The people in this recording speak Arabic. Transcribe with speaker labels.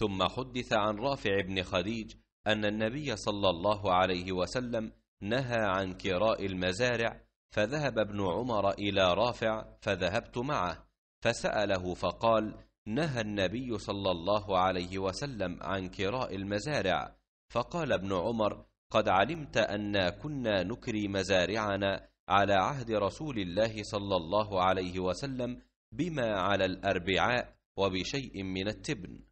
Speaker 1: ثم حدث عن رافع بن
Speaker 2: خديج أن النبي صلى الله عليه وسلم نهى عن كراء المزارع فذهب ابن عمر إلى رافع فذهبت معه فسأله فقال نهى النبي صلى الله عليه وسلم عن كراء المزارع فقال ابن عمر قد علمت أنا كنا نكري مزارعنا على عهد رسول الله صلى الله عليه وسلم بما على
Speaker 1: الأربعاء وبشيء من التبن